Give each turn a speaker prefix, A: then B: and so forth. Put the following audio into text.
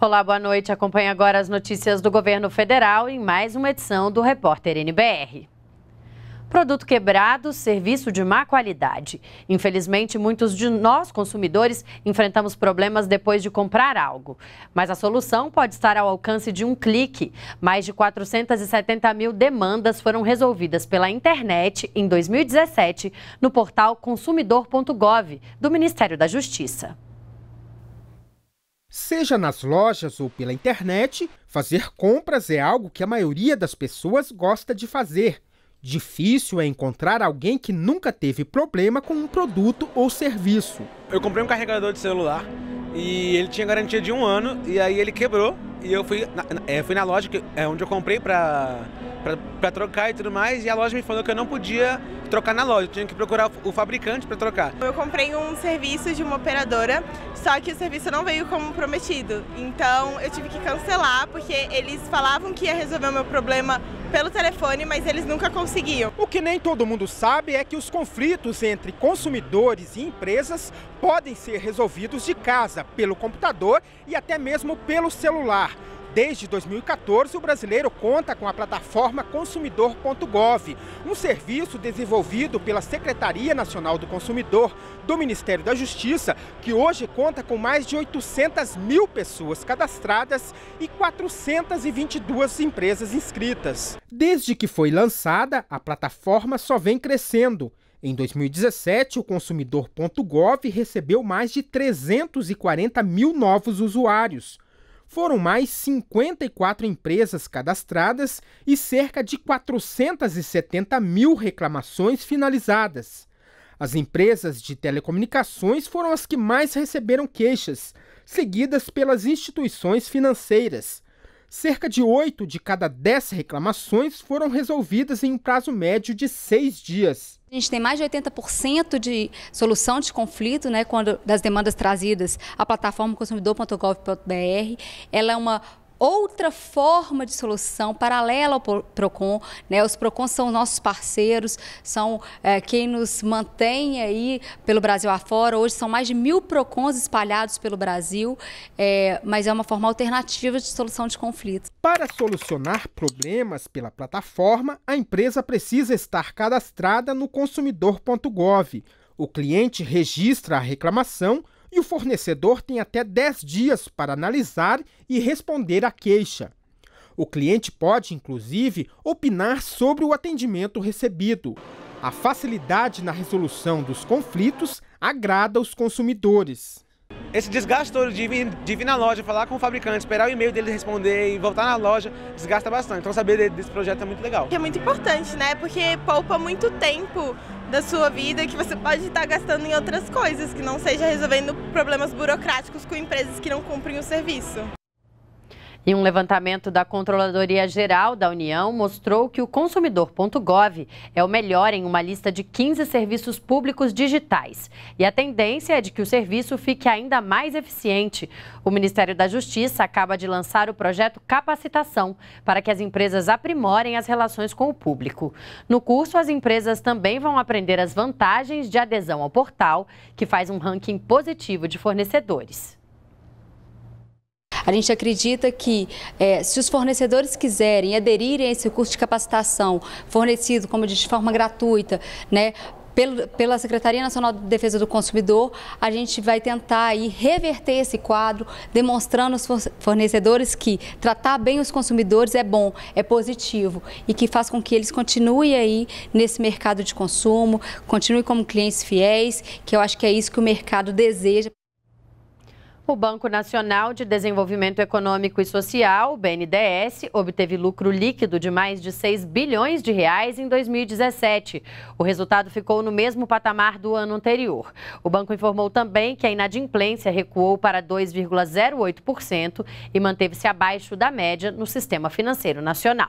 A: Olá, boa noite. Acompanhe agora as notícias do governo federal em mais uma edição do Repórter NBR. Produto quebrado, serviço de má qualidade. Infelizmente, muitos de nós, consumidores, enfrentamos problemas depois de comprar algo. Mas a solução pode estar ao alcance de um clique. Mais de 470 mil demandas foram resolvidas pela internet em 2017 no portal consumidor.gov do Ministério da Justiça.
B: Seja nas lojas ou pela internet, fazer compras é algo que a maioria das pessoas gosta de fazer. Difícil é encontrar alguém que nunca teve problema com um produto ou serviço. Eu comprei um carregador de celular e ele tinha garantia de um ano e aí ele quebrou e eu fui na, é, fui na loja que é onde eu comprei pra, pra, pra, trocar e tudo mais e a loja me falou que eu não podia trocar na loja, eu tinha que procurar o, o fabricante para trocar. Eu comprei um serviço de uma operadora, só que o serviço não veio como prometido, então eu tive que cancelar porque eles falavam que ia resolver o meu problema pelo telefone, mas eles nunca conseguiam. O que nem todo mundo sabe é que os conflitos entre consumidores e empresas podem ser resolvidos de casa, pelo computador e até mesmo pelo celular. Desde 2014, o brasileiro conta com a plataforma consumidor.gov, um serviço desenvolvido pela Secretaria Nacional do Consumidor do Ministério da Justiça, que hoje conta com mais de 800 mil pessoas cadastradas e 422 empresas inscritas. Desde que foi lançada, a plataforma só vem crescendo. Em 2017, o consumidor.gov recebeu mais de 340 mil novos usuários foram mais 54 empresas cadastradas e cerca de 470 mil reclamações finalizadas. As empresas de telecomunicações foram as que mais receberam queixas, seguidas pelas instituições financeiras. Cerca de 8 de cada 10 reclamações foram resolvidas em um prazo médio de 6 dias.
C: A gente tem mais de 80% de solução de conflito né, quando, das demandas trazidas à plataforma consumidor.gov.br. Ela é uma outra forma de solução paralela ao PROCON. Né? Os PROCON são nossos parceiros, são é, quem nos mantém aí pelo Brasil afora. Hoje são mais de mil PROCONs espalhados pelo Brasil, é, mas é uma forma alternativa de solução de conflitos. Para
B: solucionar problemas pela plataforma, a empresa precisa estar cadastrada no consumidor.gov. O cliente registra a reclamação e o fornecedor tem até 10 dias para analisar e responder à queixa. O cliente pode, inclusive, opinar sobre o atendimento recebido. A facilidade na resolução dos conflitos agrada os consumidores. Esse desgaste todo de vir, de vir na loja, falar com o fabricante, esperar o e-mail dele responder e voltar na loja, desgasta bastante. Então saber desse projeto é muito legal. É muito importante, né? Porque poupa muito tempo da sua vida que você pode estar gastando em outras coisas, que não seja resolvendo problemas burocráticos com empresas que não cumprem o serviço.
A: E um levantamento da Controladoria Geral da União mostrou que o consumidor.gov é o melhor em uma lista de 15 serviços públicos digitais. E a tendência é de que o serviço fique ainda mais eficiente. O Ministério da Justiça acaba de lançar o projeto Capacitação para que as empresas aprimorem as relações com o público. No curso, as empresas também vão aprender as vantagens de adesão ao portal, que faz um ranking positivo de fornecedores.
C: A gente acredita que é, se os fornecedores quiserem aderirem a esse curso de capacitação fornecido, como de forma gratuita, né, pela Secretaria Nacional de Defesa do Consumidor, a gente vai tentar aí reverter esse quadro, demonstrando aos fornecedores que tratar bem os consumidores é bom, é positivo e que faz com que eles continuem aí nesse mercado de consumo, continuem como clientes fiéis, que eu acho que é isso que o mercado deseja.
A: O Banco Nacional de Desenvolvimento Econômico e Social, BNDES, obteve lucro líquido de mais de 6 bilhões de reais em 2017. O resultado ficou no mesmo patamar do ano anterior. O banco informou também que a inadimplência recuou para 2,08% e manteve-se abaixo da média no sistema financeiro nacional.